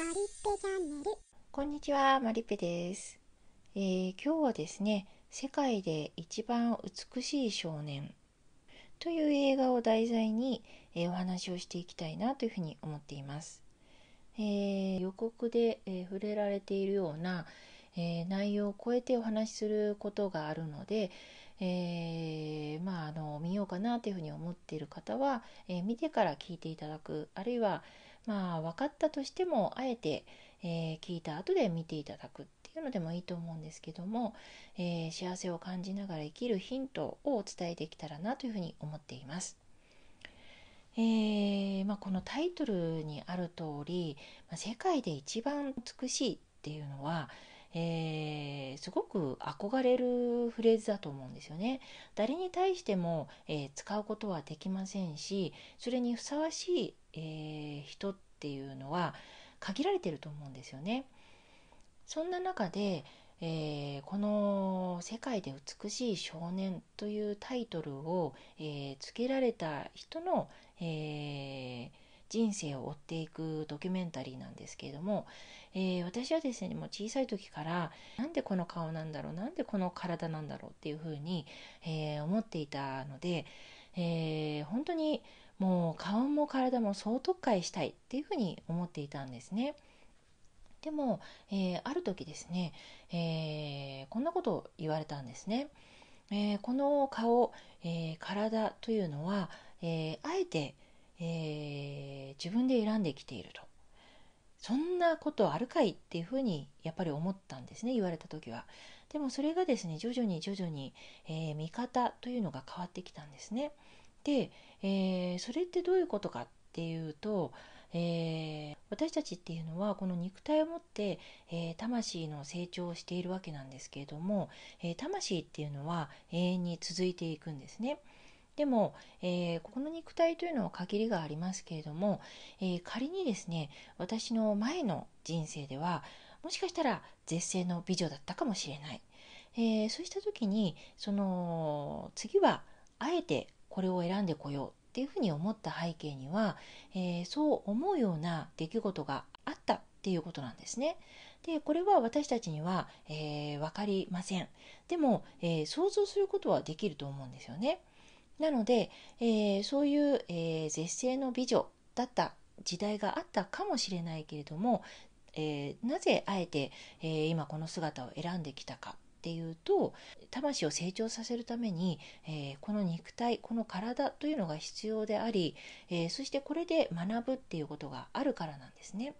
マリッペチャンネルこんにちはマリッペです、えー、今日はですね世界で一番美しい少年という映画を題材に、えー、お話をしていきたいなというふうに思っています、えー、予告で、え触れられているような、え内容を超えてお話しすることがあるので、えー、まああの見ようかなというふうに思っている方は、え見てから聞いていただくあるいは、まあ分かったとしてもあえて、えー、聞いた後で見ていただくっていうのでもいいと思うんですけども、えー、幸せを感じながら生きるヒントを伝えてきたらなというふうに思っています。えー、まあ、このタイトルにある通り、まあ、世界で一番美しいっていうのは、えー、すごく憧れるフレーズだと思うんですよね。誰に対しても、えー、使うことはできませんしそれにふさわしいえー、人っていうのは限られてると思うんですよね。そんな中で、えー、この「世界で美しい少年」というタイトルを、えー、付けられた人の、えー、人生を追っていくドキュメンタリーなんですけれども、えー、私はですねもう小さい時からなんでこの顔なんだろうなんでこの体なんだろうっていうふうに、えー、思っていたので、えー、本当に、もう顔も体も総特会したいっていうふうに思っていたんですね。でも、えー、ある時ですね、えー、こんなことを言われたんですね。えー、この顔、え体というのは、えあえて、え自分で選んできていると。そんなことあるかいっていうふうにやっぱり思ったんですね言われた時は。でもそれがですね徐々に徐々に、えー、見方というのが変わってきたんですね。で、えー、それってどういうことかっていうと、えー、私たちっていうのはこの肉体を持って、えー、魂の成長をしているわけなんですけれども、えー、魂っていうのは永遠に続いていくんですね。でも、えー、ここの肉体というのは限りがありますけれども、えー、仮にですね私の前の人生ではもしかしたら絶世の美女だったかもしれない、えー、そうした時にその次はあえてこれを選んでこようっていうふうに思った背景には、えー、そう思うような出来事があったっていうことなんですね。でこれは私たちには、えー、分かりません。でも、えー、想像することはできると思うんですよね。なので、えー、そういう、えー、絶世の美女だった時代があったかもしれないけれども、えー、なぜあえて、え今この姿を選んできたかっていうと魂を成長させるために、えー、この肉体この体というのが必要であり、えー、そしてこれで学ぶっていうことがあるからなんですね。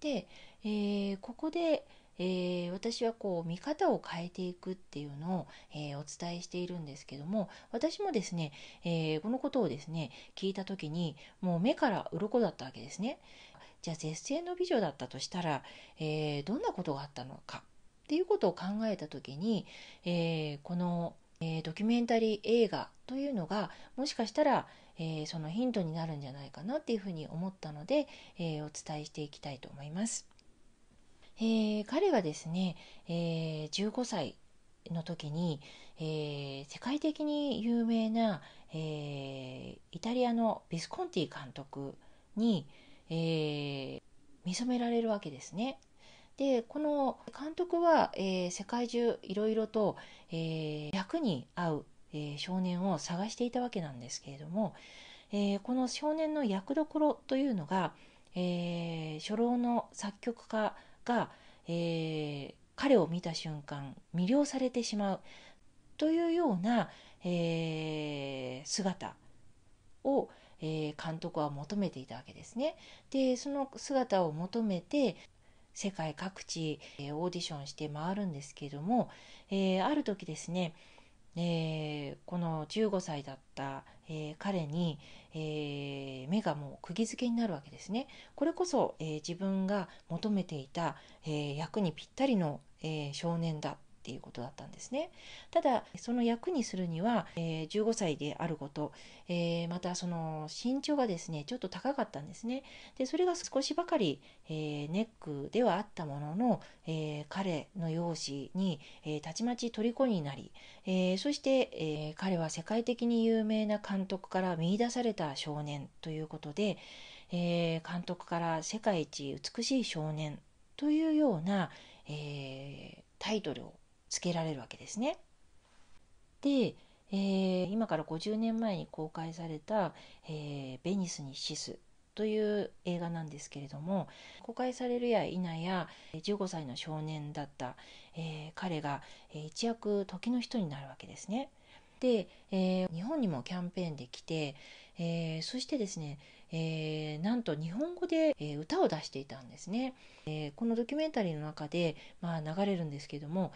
で、えー、ここで、えー、私はこう見方を変えていくっていうのを、えー、お伝えしているんですけども私もですね、えー、このことをですね聞いた時にもう目から鱗だったわけですね。じゃあ絶世の美女だったとしたら、えどんなことがあったのかっていうことを考えた時に、えー、この、えー、ドキュメンタリー映画というのがもしかしたら、えー、そのヒントになるんじゃないかなっていうふうに思ったので、えお伝えしていきたいと思います。え彼がですね、え15歳の時に、え世界的に有名な、えイタリアのビスコンティ監督に、え見初められるわけですね。でこの監督は、えー、世界中いろいろと、えー、役に合う、えー、少年を探していたわけなんですけれども、えー、この少年の役どころというのが、えー、初老の作曲家が、えー、彼を見た瞬間魅了されてしまうというような、えー、姿を、えー、監督は求めていたわけですね。でその姿を求めて世界各地、えオーディションして回るんですけども、えある時ですね、えこの15歳だった、え彼に、え目がもう釘付けになるわけですね。これこそ、え自分が求めていた、え役にぴったりの、え少年だっていうことだったんですね。ただその役にするには、えー、15歳であること、えー、またその身長がですねちょっと高かったんですね。でそれが少しばかり、えー、ネックではあったものの、えー、彼の容姿に、えー、たちまち虜になり、えー、そして、えー、彼は世界的に有名な監督から見出された少年ということで、えー、監督から「世界一美しい少年」というような、えー、タイトルをつけられるわけですね。で、えー、今から50年前に公開された「えー、ベニスにシス」という映画なんですけれども公開されるや否や15歳の少年だった、えー、彼が一躍時の人になるわけですね。で、えー、日本にもキャンペーンで来て、えー、そしてですね、えー、なんと日本語で、え歌を出していたんですね、えこのドキュメンタリーの中で、まあ、流れるんですけども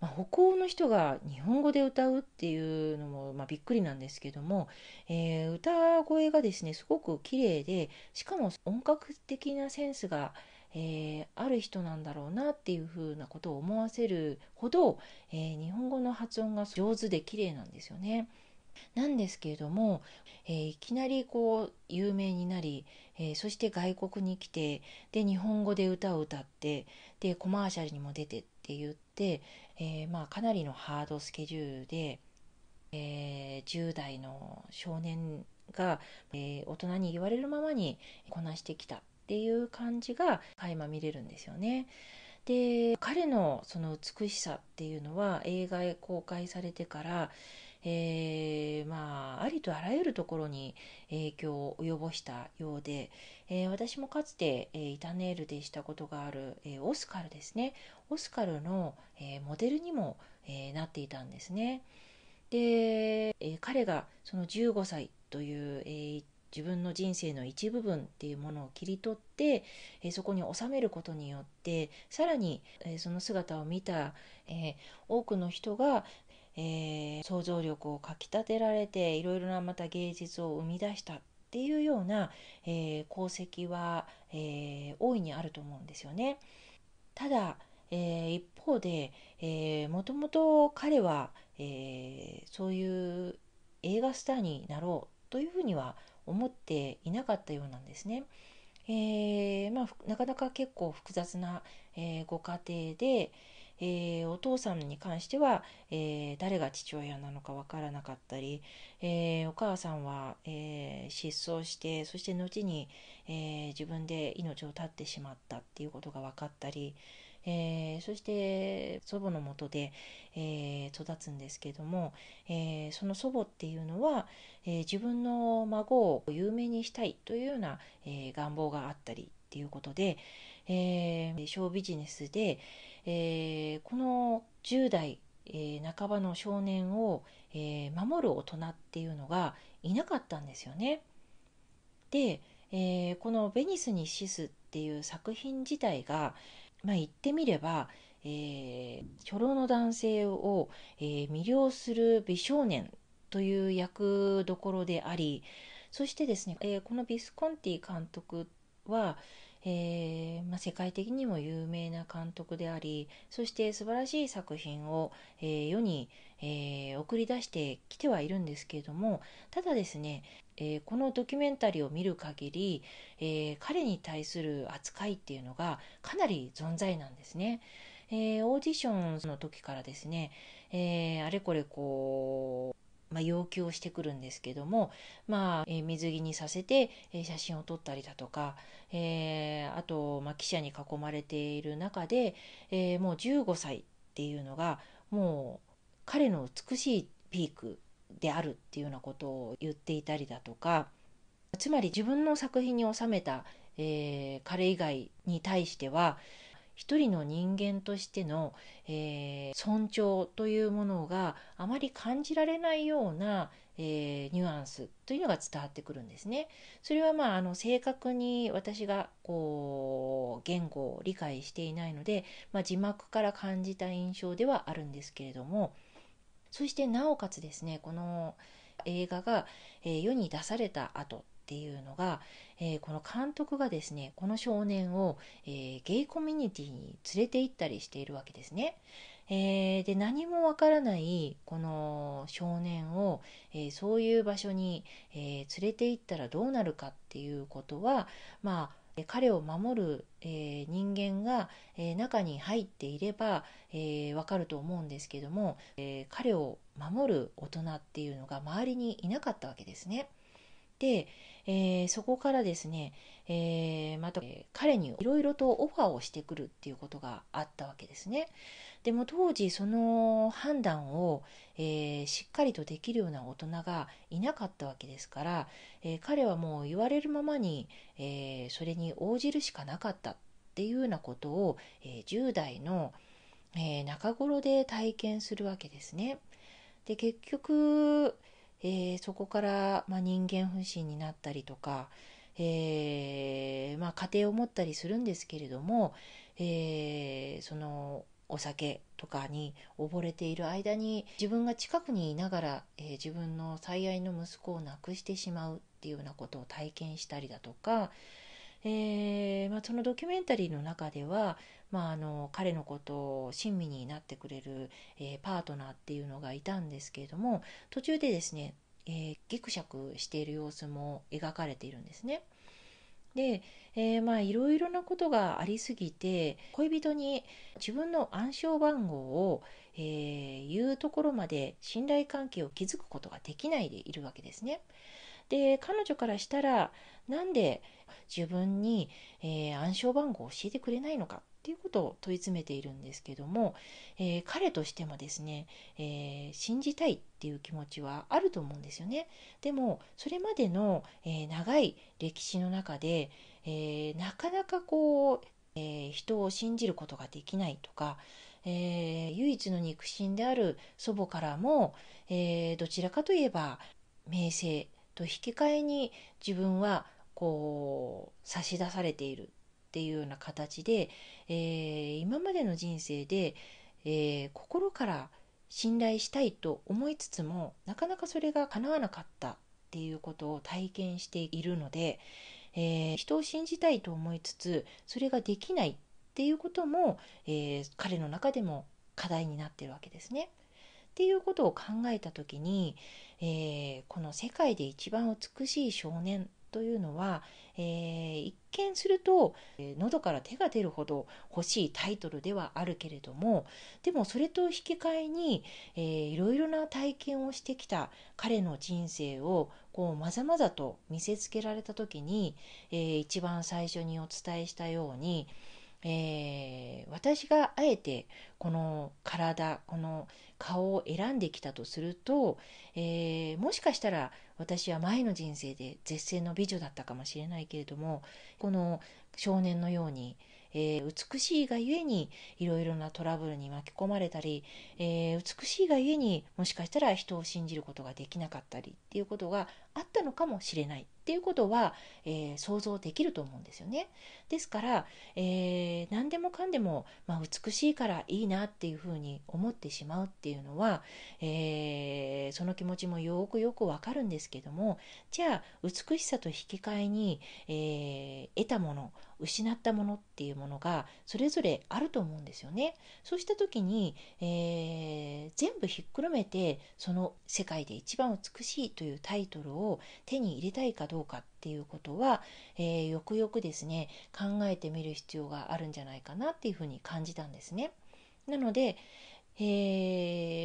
まあ、北欧の人が日本語で歌うっていうのも、まあ、びっくりなんですけども、えー、歌声がですねすごく綺麗でしかも音楽的なセンスが、えー、ある人なんだろうなっていうふうなことを思わせるほど、えー、日本語の発音が上手で綺麗なんですよね。なんですけれども、えー、いきなりこう有名になり、えー、そして外国に来てで日本語で歌を歌ってでコマーシャルにも出てって言って、えー、まあ、かなりのハードスケジュールで、えー、10代の少年が、えー、大人に言われるままにこなしてきたっていう感じが垣間見れるんですよね。で彼のその美しさっていうのは映画公開されてからえー、まあ、ありとあらゆるところに影響を及ぼしたようで、えー、私もかつて、えー、イタネールでしたことがある、えオスカルですねオスカルの、えモデルにも、えなっていたんですね。で、え彼がその15歳という、え自分の人生の一部分っていうものを切り取って、えそこに収めることによってさらに、えその姿を見た、え多くの人がえー、想像力をかきたてられていろいろなまた芸術を生み出したっていうような、えー、功績は、えー、大いにあると思うんですよね。ただ、えー、一方で、えー、もともと彼は、えー、そういう映画スターになろうというふうには思っていなかったようなんですね。えーまあ、なかなか結構複雑な、えー、ご家庭で、えー、お父さんに関しては、えー、誰が父親なのか分からなかったり、えー、お母さんは、え失踪してそして後に、え自分で命を絶ってしまったっていうことが分かったり、えそして祖母のもとで、え育つんですけども、えその祖母っていうのは、え自分の孫を有名にしたいというような、え願望があったりっていうことで、えー、ショービジネスで、えー、この10代、えー、半ばの少年を、えー、守る大人っていうのがいなかったんですよね。で、えー、この「ベニスにシス」っていう作品自体が、まあ、言ってみれば、えー、初老の男性を、えー、魅了する美少年という役どころでありそしてですね、えー、このビスコンティ監督は、えー、まあ、世界的にも有名な監督でありそして素晴らしい作品を、えー、世に、えー、送り出してきてはいるんですけれどもただですね、えこのドキュメンタリーを見る限り、え彼に対する扱いっていうのがかなり存在なんですね。えオーディションの時からですね、えあれこれこうまあ、要求をしてくるんですけども、まあえー、水着にさせて、えー、写真を撮ったりだとか、えー、あと、まあ、記者に囲まれている中で、えもう15歳っていうのがもう彼の美しいピークであるっていうようなことを言っていたりだとかつまり自分の作品に収めた、え彼以外に対しては、一人の人間としての、えー、尊重というものがあまり感じられないような、えー、ニュアンスというのが伝わってくるんですね。それはまああの正確に私がこう言語を理解していないので、まあ、字幕から感じた印象ではあるんですけれどもそしてなおかつですねこの映画が、えー、世に出された後っていうのが、えー、この監督がですねこの少年を、えー、ゲイコミュニティに連れて行ったりしているわけですね。えー、で何もわからないこの少年を、えー、そういう場所に、えー、連れて行ったらどうなるかっていうことはまあ彼を守る、えー、人間が、えー、中に入っていれば、えー、わかると思うんですけども、えー、彼を守る大人っていうのが周りにいなかったわけですね。で、えー、そこからですね、えー、また、彼にいろいろとオファーをしてくるっていうことがあったわけですね。でも当時その判断を、えー、しっかりとできるような大人がいなかったわけですから、え彼はもう言われるままに、えそれに応じるしかなかったっていうようなことを、え10代の、え中頃で体験するわけですね。で結局、えー、そこから、まあ、人間不信になったりとか、えー、まあ、家庭を持ったりするんですけれども、えー、そのお酒とかに溺れている間に自分が近くにいながら、えー、自分の最愛の息子を亡くしてしまうっていうようなことを体験したりだとか、えー、まあ、そのドキュメンタリーの中では、まあ、あの彼のことを親身になってくれる、えー、パートナーっていうのがいたんですけれども途中でですね、えくしゃくしている様子も描かれているんですね。で、えー、まあいろいろなことがありすぎて恋人に自分の暗証番号を、えー、言うところまで信頼関係を築くことができないでいるわけですね。で彼女からしたらなんで自分に、えー、暗証番号を教えてくれないのかっていうことを問い詰めているんですけども、えー、彼としてもですね、えー、信じたいっていう気持ちはあると思うんですよね。でもそれまでの、え長い歴史の中で、えなかなかこう、え人を信じることができないとか、え唯一の肉親である祖母からも、えどちらかといえば名声と引き換えに自分はこう差し出されているっていうような形で、えー、今までの人生で、えー、心から信頼したいと思いつつもなかなかそれが叶わなかったっていうことを体験しているので、えー、人を信じたいと思いつつそれができないっていうことも、えー、彼の中でも課題になってるわけですね。っていうことを考えた時に、えー、この「世界で一番美しい少年」というのは、えー、一見すると、えー、喉から手が出るほど欲しいタイトルではあるけれどもでもそれと引き換えに、えー、いろいろな体験をしてきた彼の人生をこうまざまざと見せつけられた時に、えー、一番最初にお伝えしたように、えー、私があえてこの体この体顔を選んできたとすると、えー、もしかしたら私は前の人生で絶世の美女だったかもしれないけれどもこの少年のように、えー、美しいがゆえにいろいろなトラブルに巻き込まれたり、えー、美しいがゆえにもしかしたら人を信じることができなかったりっていうことがあったのかもしれないっていうことは、えー、想像できると思うんですよね。ですから、えー、何でもかんでも、まあ、美しいからいいなっていうふうに思ってしまうっていうのは、えー、その気持ちもよくよくわかるんですけどもじゃあ美しさと引き換えに、え得たもの失ったものっていうものがそれぞれあると思うんですよね。そうした時に、えー、全部ひっくるめてその「世界で一番美しい」というタイトルを手に入れたいかどうかっていうことは、えー、よくよくですね考えてみる必要があるんじゃないかなっていうふうに感じたんですね。なので、え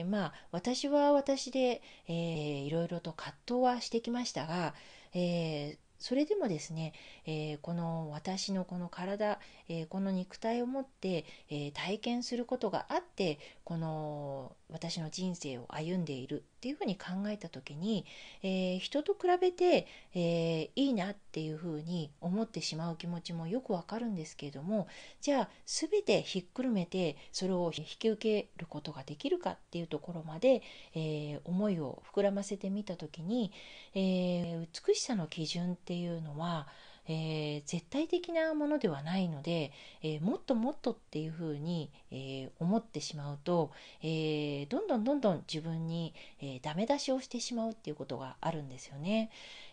ー、まあ私は私で、えー、いろいろと葛藤はしてきましたが、えー、それでもですね、えー、この私のこの体、えー、この肉体を持って、えー、体験することがあってこの私の人生を歩んでいるっていうふうに考えた時に、えー、人と比べて、えー、いいなっていうふうに思ってしまう気持ちもよくわかるんですけれどもじゃあ全てひっくるめてそれを引き受けることができるかっていうところまで、えー、思いを膨らませてみた時に、え美しさの基準っていうのはえー、絶対的なものではないので、えー、もっともっとっていうふうに、えー、思ってしまうと、えどんどんどんどん自分に、えダメ出しをしてしまうっていうことがあるんですよね。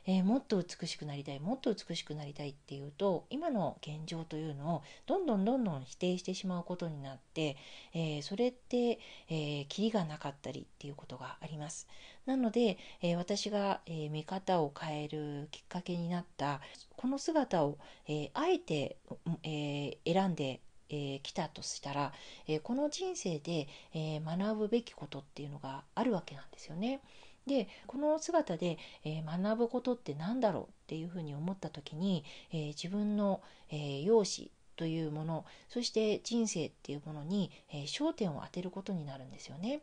えー、もっと美しくなりたいもっと美しくなりたいっていうと今の現状というのをどんどんどんどん否定してしまうことになって、えー、それって、えー、キリがなかったりっていうことがあります。なので、えー、私が、えー、見方を変えるきっかけになったこの姿を、えー、あえて、えー、選んでえー、来たとしたら、えー、この人生で、えー、学ぶべきことっていうのがあるわけなんですよね。でこの姿で、えー、学ぶことって何だろうっていうふうに思った時に、えー、自分の、えー、容姿というものそして人生っていうものに、え焦点を当てることになるんですよね。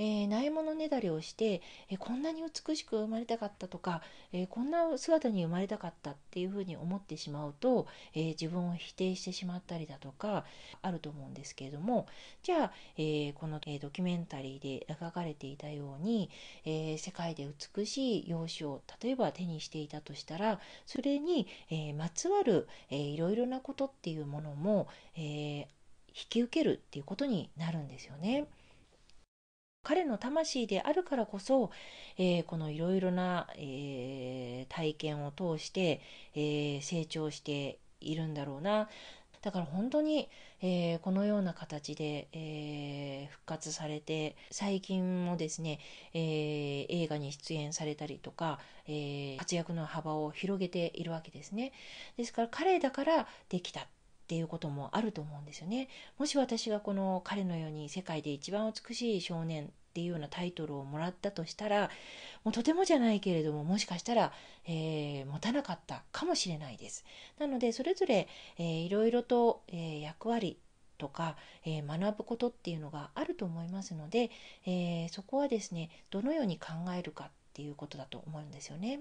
えー、ないものねだりをして、えー、こんなに美しく生まれたかったとか、えー、こんな姿に生まれたかったっていうふうに思ってしまうと、え自分を否定してしまったりだとかあると思うんですけれどもじゃあ、えこの、えドキュメンタリーで描かれていたように、え世界で美しい容姿を例えば手にしていたとしたらそれに、えまつわる、えー、いろいろなことっていうものも、え引き受けるっていうことになるんですよね。彼の魂であるからこそ、えー、このいろいろな、えー、体験を通して、えー、成長しているんだろうなだから本当に、えー、このような形で、えー、復活されて最近もですね、えー、映画に出演されたりとか、え活躍の幅を広げているわけですねですから彼だからできたっていうこともあると思うんですよね。もし私がこの彼のように世界で一番美しい少年っていうようなタイトルをもらったとしたら、もうとてもじゃないけれども、もしかしたら、えー、持たなかったかもしれないです。なので、それぞれ、えー、いろいろと、えー、役割、とか、えー、学ぶことっていうのがあると思いますので、えー、そこはですねどのように考えるかっていうことだと思うんですよね。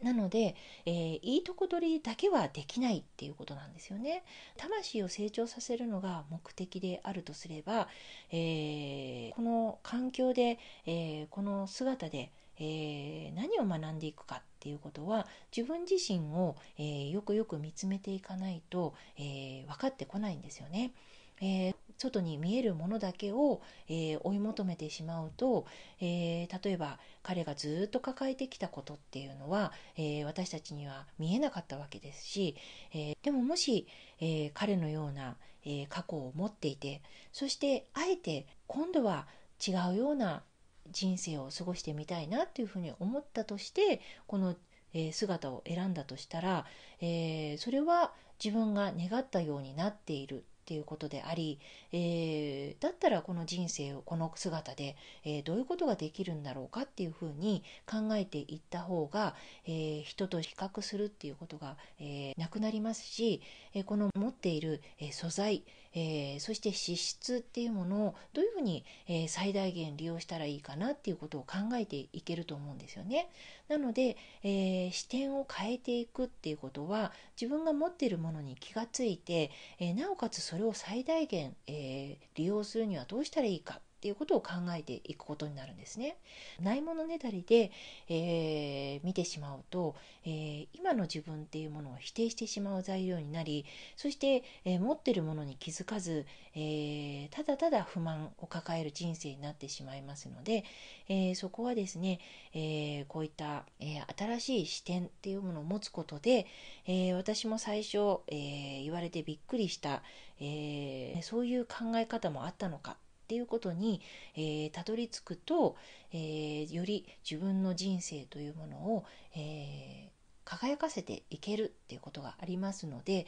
なので、えー、いいとこ取りだけはできないっていうことなんですよね。魂を成長させるのが目的であるとすれば、えー、この環境で、えー、この姿で、え何を学んでいくかっていうことは自分自身を、えよくよく見つめていかないと、え分かってこないんですよね。え外に見えるものだけを、えー、追い求めてしまうと、えー、例えば彼がずっと抱えてきたことっていうのは、えー、私たちには見えなかったわけですし、えでももし、え彼のような、え過去を持っていてそしてあえて今度は違うような人生を過ごしてみたいなっていうふうに思ったとしてこのえ姿を選んだとしたら、えー、それは自分が願ったようになっているっていうことであり、えー、だったらこの人生をこの姿で、えー、どういうことができるんだろうかっていうふうに考えていった方が、えー、人と比較するっていうことが、えなくなりますし、えこの持っている、え素材、えー、そして支出っていうものをどういうふうに、えー、最大限利用したらいいかなっていうことを考えていけると思うんですよね。なので、えー、視点を変えていくっていうことは自分が持っているものに気がついて、えなおかつそれを最大限、え利用するにはどうしたらいいかっていうことを考えていくことになるんですね。ないものねだりで、えー、見てしまうと、えー、今の自分っていうものを否定してしまう材料になりそして、えー、持ってるものに気づかず、えただただ不満を抱える人生になってしまいますので、えそこはですね、えこういった、え新しい視点っていうものを持つことで、え私も最初、え言われてびっくりした、えそういう考え方もあったのかっていうことに、えた、どり着くと、えー、より自分の人生というものを、えー、輝かせていけるっていうことがありますので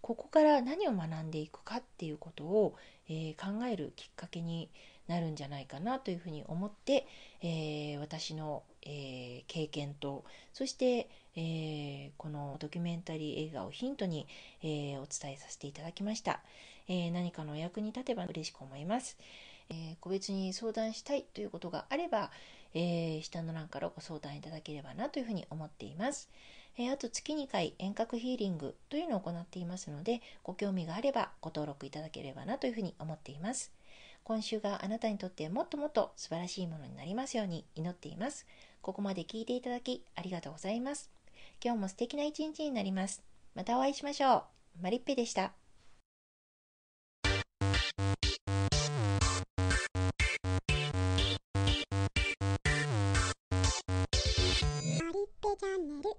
ここから何を学んでいくかっていうことを、え考えるきっかけになるんじゃないかなというふうに思って、え私の、え経験とそして、えこのドキュメンタリー映画をヒントに、えお伝えさせていただきました。えー、何かのお役に立てば嬉しく思います。えー、個別に相談したいということがあれば、えー、下の欄からご相談いただければなというふうに思っています。えー、あと月2回遠隔ヒーリングというのを行っていますので、ご興味があればご登録いただければなというふうに思っています。今週があなたにとってもっともっと素晴らしいものになりますように祈っています。ここまで聞いていただきありがとうございます。今日も素敵な一日になります。またお会いしましょう。マリッペでした。チャンネル